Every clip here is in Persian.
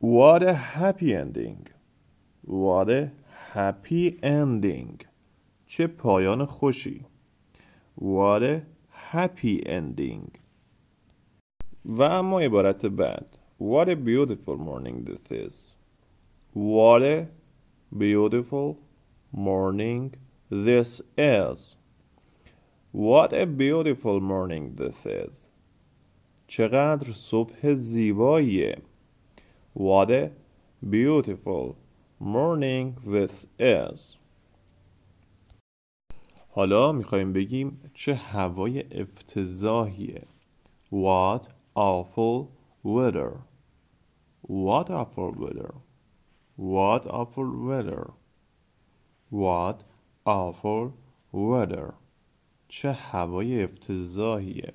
What a happy ending. What a happy ending. چه پایان خوشی. What a happy ending. و اما عبارت بعد. What a beautiful morning this is. What a beautiful morning this is. What a beautiful morning this is. چقدر صبح زیباییه. What a beautiful morning this is. حالا میخوایم بگیم چه هوای افتضاحیه. What awful weather. What awful weather. What awful weather. What awful weather. چه هوای افتضاحیه.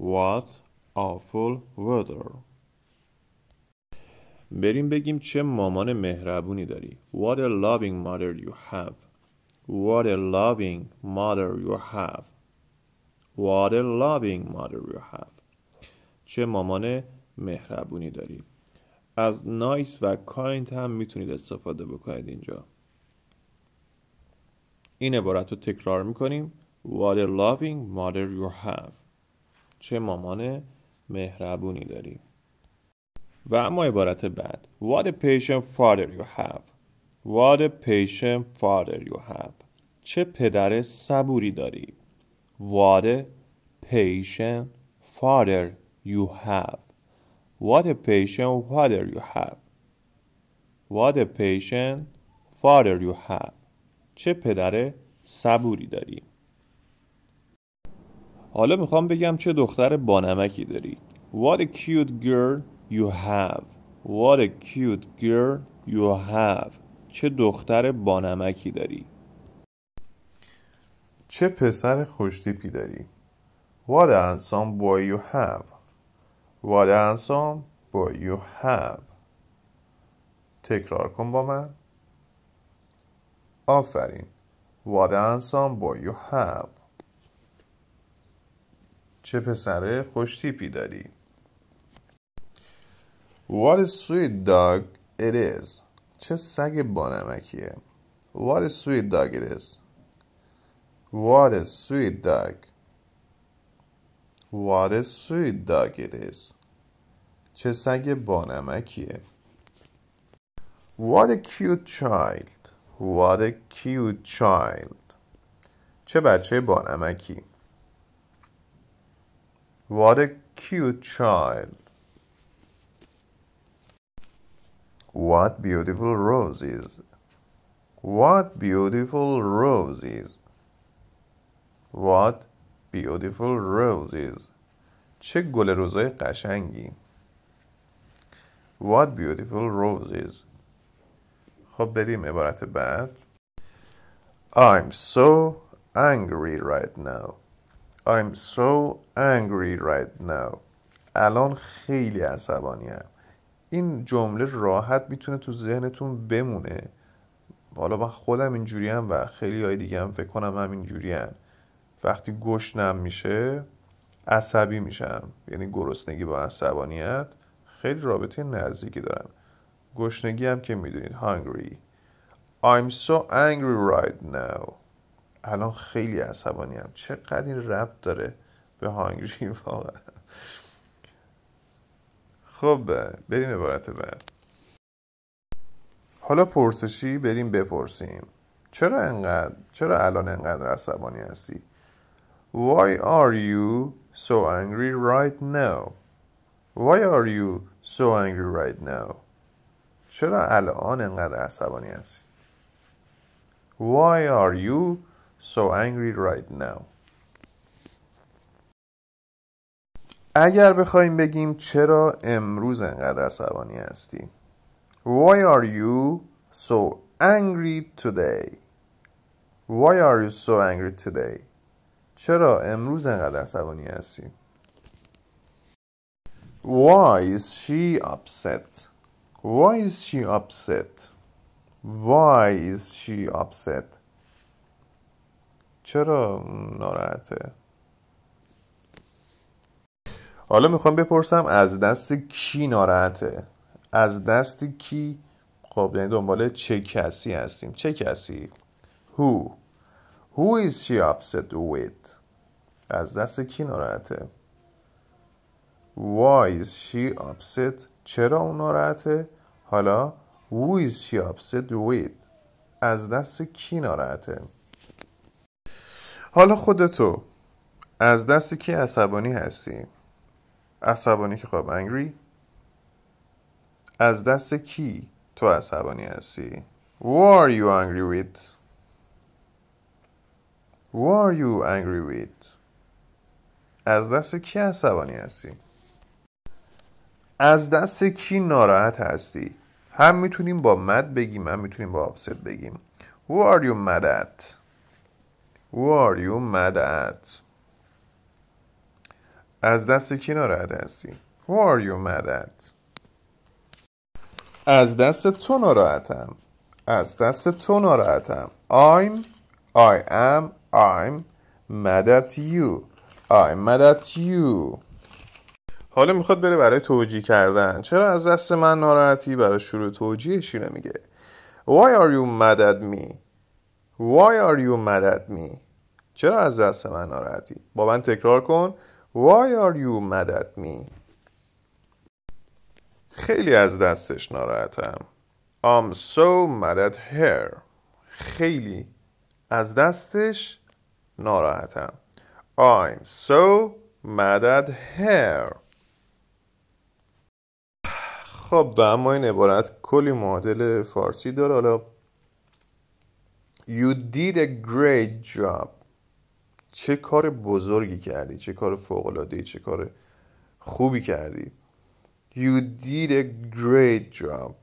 What awful weather. بریم بگیم چه مامان مهربونی داری What a loving mother you have What a loving mother you have What a loving mother you have چه مامان مهربونی داری از نایس و کایند هم میتونید استفاده بکنید اینجا این عبارت رو تکرار میکنیم What a loving mother you have چه مامان مهربونی داری و اما عبارت بعد What a patient father you have What a patient father you have چه پدر صبوری داری What a patient father you have What a patient father you have What a patient father you have چه پدر صبوری داری حالا میخوام بگم چه دختر بانمکی داری What a cute girl You have What a cute girl you have چه دختر بانمکی داری چه پسر خوشتیپی داری What a handsome boy you have What a handsome boy you have تکرار کن با من آفرین What a handsome boy you have چه پسر خوشتیپی داری What a sweet dog it is. چه سگ بانمکیه. What a sweet dog it is. What a sweet dog. What a sweet dog it is. چه سگ بانمکیه. What a cute child. What a cute child. چه بچه بانمکی. What a cute child. What beautiful roses! What beautiful roses! What beautiful roses! چه گل روزای قشنگی! What beautiful roses! خب بریم عبارت بعد. I'm so angry right now. I'm so angry right now. الان خیلی عصبانیم. این جمله راحت میتونه تو ذهنتون بمونه حالا من خودم اینجوری هم و خیلی های دیگه هم فکر کنم هم اینجوری هم. وقتی گشنم میشه عصبی میشم یعنی گرسنگی با عصبانیت خیلی رابطه نزدیکی دارم گشنگی هم که میدونید hungry I'm so angry right now الان خیلی عصبانیم چقدر این ربط داره به هانگری واقعا خب بریم عبارت بعد حالا پرسشی بریم بپرسیم چرا انقدر چرا الان انقدر عصبانی هستی Why are you so angry right now Why are you so angry right now چرا الان انقدر عصبانی هستی Why are you so angry right now اگر بخوایم بگیم چرا امروز انقدر عصبانی هستی Why are you so angry today? Why are you so angry today? چرا امروز انقدر عصبانی هستی؟ Why is she upset? Why is she upset? Why is she upset? چرا ناراحته؟ حالا میخوام بپرسم از دست کی ناراحته از دست کی خب یعنی دنبال چه کسی هستیم چه کسی who who is she upset with از دست کی ناراحته why is she upset چرا اون ناراحته حالا who is she upset with از دست کی ناراحته حالا خودتو از دست کی عصبانی هستی عصبانی که خواب انگری از دست کی تو عصبانی هستی Who are you angry with? Who are you angry with? از دست کی عصبانی هستی؟ از دست کی ناراحت هستی؟ هم میتونیم با مد بگیم هم میتونیم با آبست بگیم Who are you mad at? Who are you mad at? از دست کی ناراحت هستی Who are you mad at از دست تو ناراحتم از دست تو ناراحتم I'm I am I'm mad at you I'm mad at you حالا میخواد بره برای توجیه کردن چرا از دست من ناراحتی برای شروع توجیهش اینو میگه Why are you mad at me Why are you mad at me چرا از دست من ناراحتی با من تکرار کن Why are you mad at me? خیلی از دستش ناراحتم. I'm so mad at her. خیلی از دستش ناراحتم. I'm so mad at her. خب و اما این عبارت کلی معادل فارسی داره حالا You did a great job چه کار بزرگی کردی چه کار فوق العاده، چه کار خوبی کردی You did a great job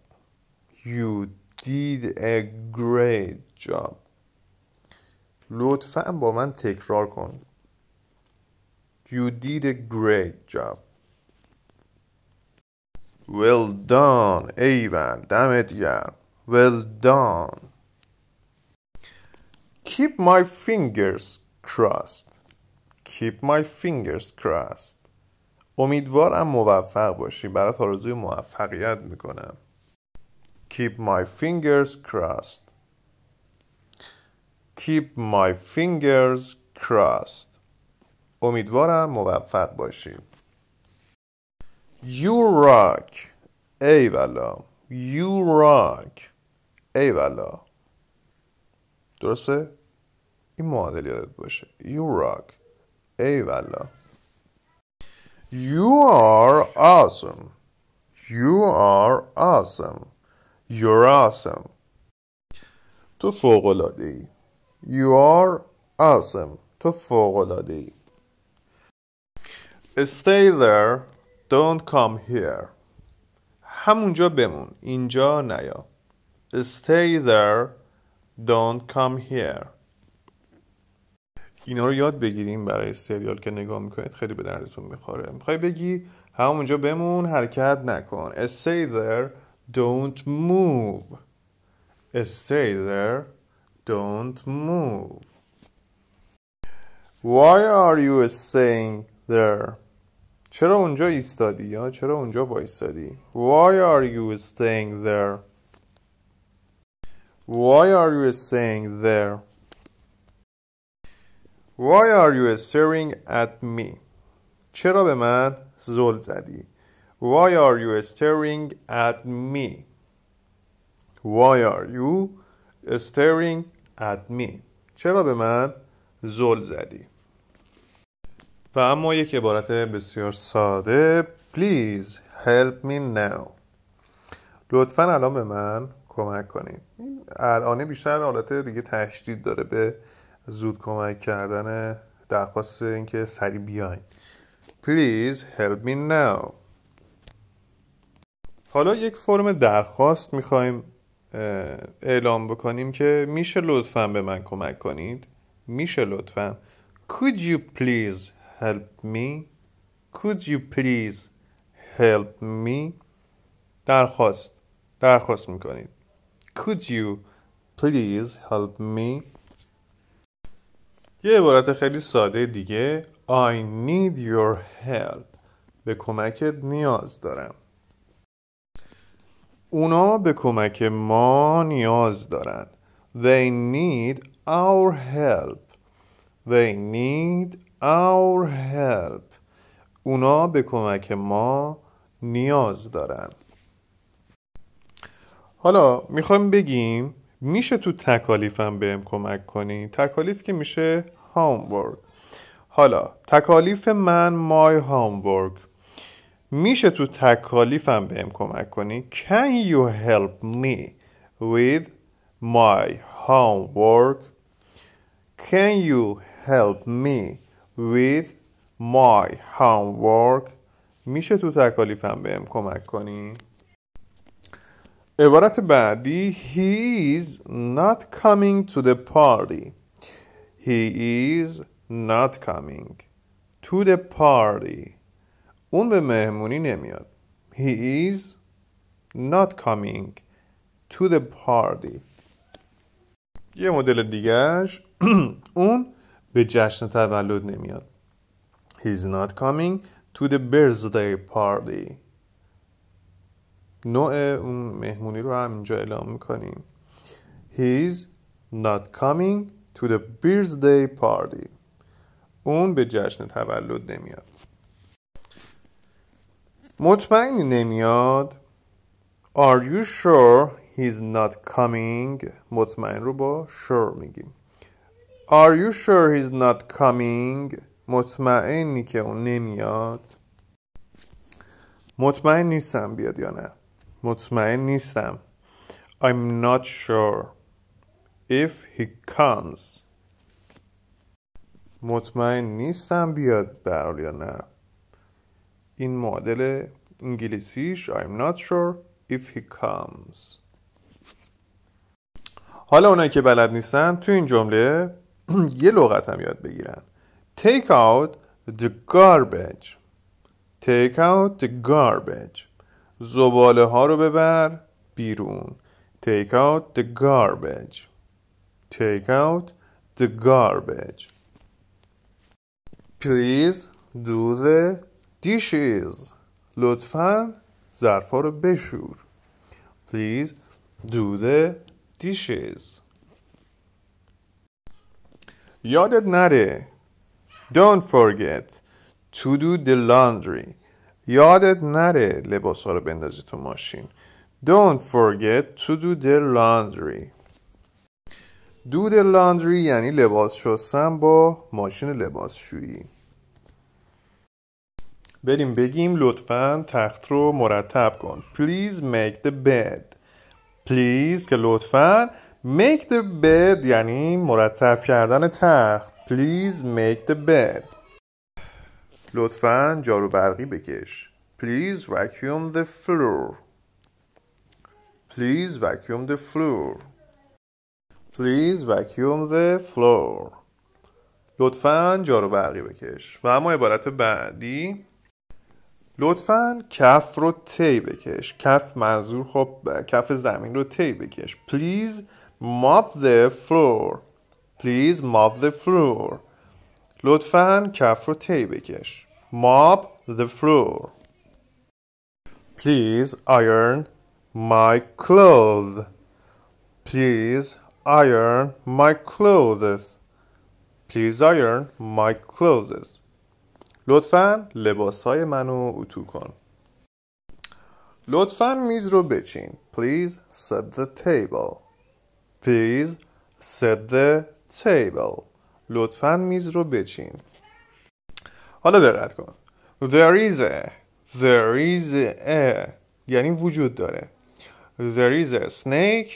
You did a great job لطفا با من تکرار کن You did a great job Well done ایوان دمت گرم Well done Keep my fingers crossed keep my fingers crossed امیدوارم موفق باشی برات آرزوی موفقیت میکنم keep my fingers crossed keep my fingers crossed امیدوارم موفق باشی you rock ای والا you rock ای والا درسته این معادل یادت باشه You rock ای والا You are awesome You are awesome You're awesome تو فوقلاده ای You are awesome تو فوقلاده ای Stay there Don't come here همونجا بمون اینجا نیا Stay there Don't come here اینا رو یاد بگیریم برای سریال که نگاه میکنید خیلی به دردتون میخوره میخوای بگی همونجا بمون حرکت نکن stay there don't move stay there don't move why are you staying there چرا اونجا ایستادی یا چرا اونجا وایستادی why are you staying there why are you staying there Why are you staring at me? چرا به من زل زدی؟ Why are you staring at me? Why are you staring at me? چرا به من زل زدی؟ و اما یک عبارت بسیار ساده Please help me now لطفا الان به من کمک کنید الانه بیشتر حالت دیگه تشدید داره به زود کمک کردن درخواست اینکه سری بیاین Please help me now حالا یک فرم درخواست میخوایم اعلام بکنیم که میشه لطفا به من کمک کنید میشه لطفا Could you please help me Could you please help me درخواست درخواست میکنید Could you please help me یه عبارت خیلی ساده دیگه I need your help به کمکت نیاز دارم اونا به کمک ما نیاز دارن They need our help They need our help اونا به کمک ما نیاز دارن حالا میخوایم بگیم میشه تو تکالیفم بهم کمک کنی تکالیف که میشه هاومورک حالا تکالیف من مای هاومورک میشه تو تکالیفم بهم کمک کنی Can you help me with my homework Can you help me with my homework میشه تو تکالیفم بهم کمک کنی عبارت بعدی He is not coming to the party He is not coming to the party اون به مهمونی نمیاد He is not coming to the party یه مدل دیگهش اون به جشن تولد نمیاد He is not coming to the birthday party نوع اون مهمونی رو هم اینجا اعلام میکنیم He's not coming to the birthday party اون به جشن تولد نمیاد مطمئنی نمیاد Are you sure he's not coming مطمئن رو با sure میگیم Are you sure he's not coming مطمئنی که اون نمیاد مطمئن نیستم بیاد یا نه مطمئن نیستم I'm not sure if he comes مطمئن نیستم بیاد برحال یا نه این معادل انگلیسیش I'm not sure if he comes حالا اونایی که بلد نیستن تو این جمله یه لغت هم یاد بگیرن Take out the garbage Take out the garbage زباله ها رو ببر بیرون take out the garbage take out the garbage please do the dishes لطفا ظرفا رو بشور please do the dishes یادت نره don't forget to do the laundry یادت نره لباس ها رو بندازی تو ماشین Don't forget to do the laundry Do the laundry یعنی لباس شستن با ماشین لباس شویی بریم بگیم لطفا تخت رو مرتب کن Please make the bed Please که لطفا Make the bed یعنی مرتب کردن تخت Please make the bed لطفا جارو برقی بکش Please vacuum the floor Please vacuum the floor Please vacuum the floor لطفا جارو برقی بکش و اما عبارت بعدی لطفا کف رو تی بکش کف منظور خب کف زمین رو تی بکش Please mop the floor Please mop the floor لطفا کف رو تی بکش Mop the floor. Please iron my clothes. Please iron my clothes. Please iron my clothes. لطفا لباس های منو اتو کن. لطفا میز رو بچین. Please set the table. Please set the table. لطفا میز رو بچین. حالا دقت کن there is a there is a یعنی وجود داره there is a snake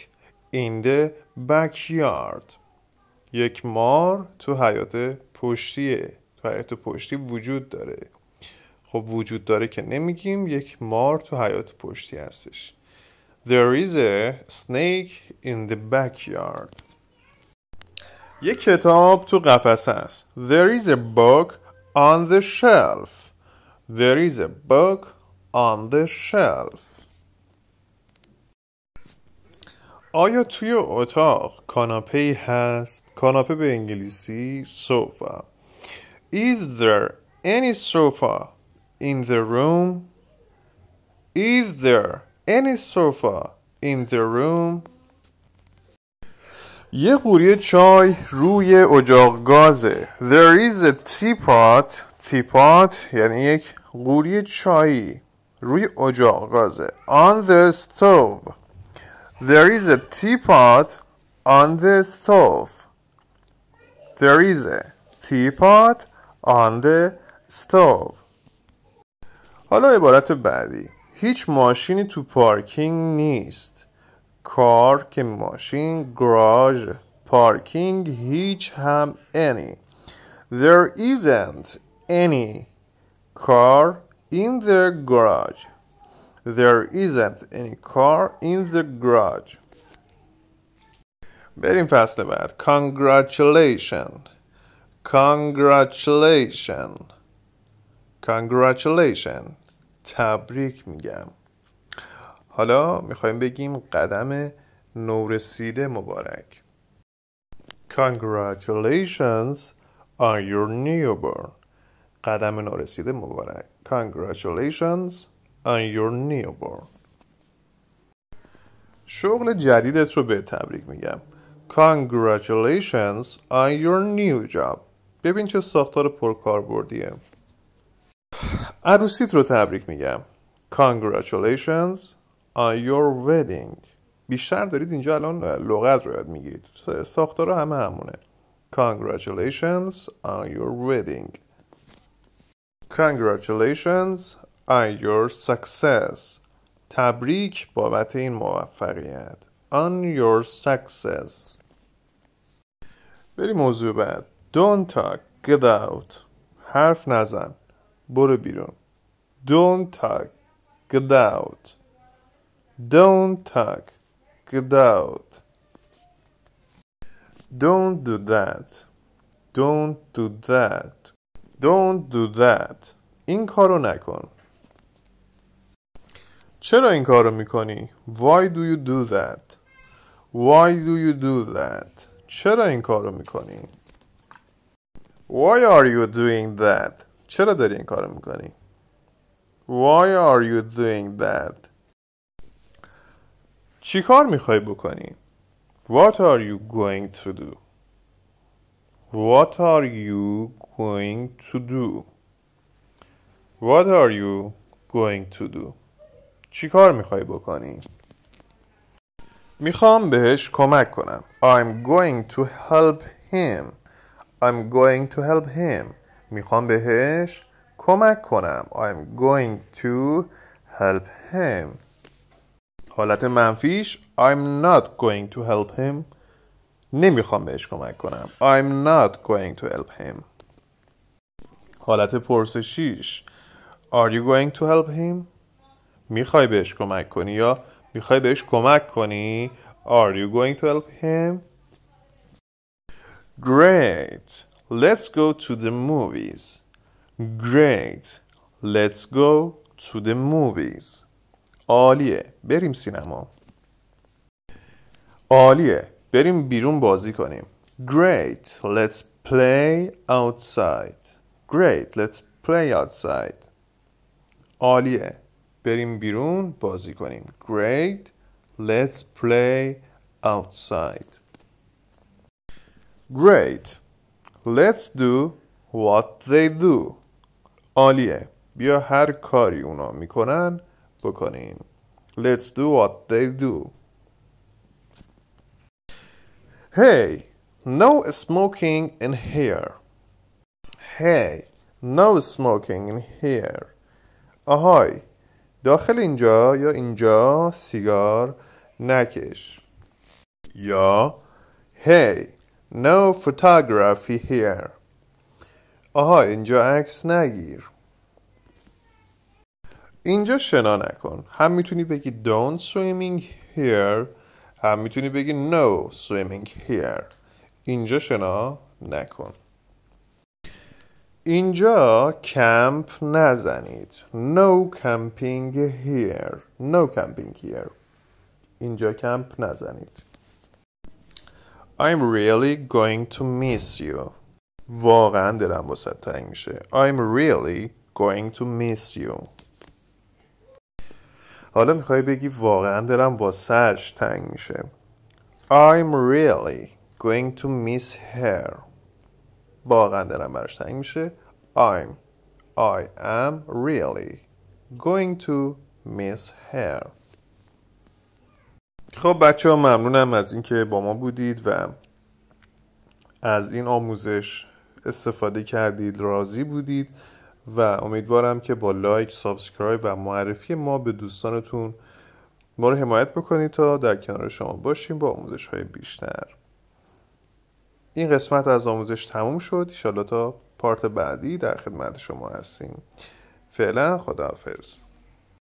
in the backyard یک مار تو حیات پشتیه تو حیات پشتی وجود داره خب وجود داره که نمیگیم یک مار تو حیات پشتی هستش There is a snake in the backyard یک کتاب تو قفسه است There is a book on the shelf. There is a book on the shelf. آیا توی اتاق کاناپه ای هست؟ کاناپه به انگلیسی sofa. Is there any sofa in the room? Is there any sofa in the room? یه قوری چای روی اجاق گازه There is a teapot Teapot یعنی یک قوری چای روی اجاق گازه On the stove There is a teapot on the stove There is a teapot on the stove حالا عبارت بعدی هیچ ماشینی تو پارکینگ نیست کار که ماشین گراژ پارکینگ هیچ هم any There isn't any car in the garage. There isn't any car in the garage. بریم فصل بعد. Congratulations. Congratulations. Congratulations. تبریک میگم. حالا میخوایم بگیم قدم نورسیده مبارک Congratulations on your newborn قدم نورسیده مبارک Congratulations on your newborn شغل جدیدت رو به تبریک میگم Congratulations on your new job ببین چه ساختار پرکاربردیه عروسیت رو تبریک میگم Congratulations On your wedding بیشتر دارید اینجا الان لغت رو یاد میگیرید ساختارا همه همونه congratulations on your wedding congratulations on your success تبریک بابت این موفقیت on your success بریم موضوع بعد don't talk get out حرف نزن برو بیرون don't talk get out Don't talk. Get out. Don't do that. Don't do that. Don't do that. این کارو نکن. چرا این کارو میکنی؟ Why do you do that? Why do you do that? چرا این کارو میکنی؟ Why are you doing that? چرا داری این کارو میکنی؟ Why are you doing that? چی کار میخوای بکنی؟ What are you going to do? What are you going to do? What are you going to do? چی کار میخوای بکنی؟ میخوام بهش کمک کنم I'm going to help him I'm going to help him میخوام بهش کمک کنم I'm going to help him حالت منفیش I'm not going to help him نمیخوام بهش کمک کنم I'm not going to help him حالت پرسشیش Are you going to help him میخوای بهش کمک کنی یا میخوای بهش کمک کنی Are you going to help him Great Let's go to the movies Great Let's go to the movies عالیه بریم سینما عالیه بریم بیرون بازی کنیم Great let's play outside Great let's play outside عالیه بریم بیرون بازی کنیم Great let's play outside Great let's do what they do عالیه بیا هر کاری اونا میکنن Let's do what they do Hey, no smoking in here Hey, no smoking in here آهای داخل اینجا یا اینجا سیگار نکش یا Hey, no photography here آها اینجا عکس نگیر اینجا شنا نکن هم میتونی بگی don't swimming here هم میتونی بگی no swimming here اینجا شنا نکن اینجا کمپ نزنید no camping here no camping here اینجا کمپ نزنید I'm really going to miss you واقعا دلم واسه تنگ میشه I'm really going to miss you حالا میخوای بگی واقعا دلم با سرش تنگ میشه I'm really going to miss her واقعا دلم براش تنگ میشه I'm I am really going to miss her خب بچه ها ممنونم از اینکه با ما بودید و از این آموزش استفاده کردید راضی بودید و امیدوارم که با لایک، سابسکرایب و معرفی ما به دوستانتون ما رو حمایت بکنید تا در کنار شما باشیم با آموزش های بیشتر این قسمت از آموزش تموم شد ایشالا تا پارت بعدی در خدمت شما هستیم فعلا خداحافظ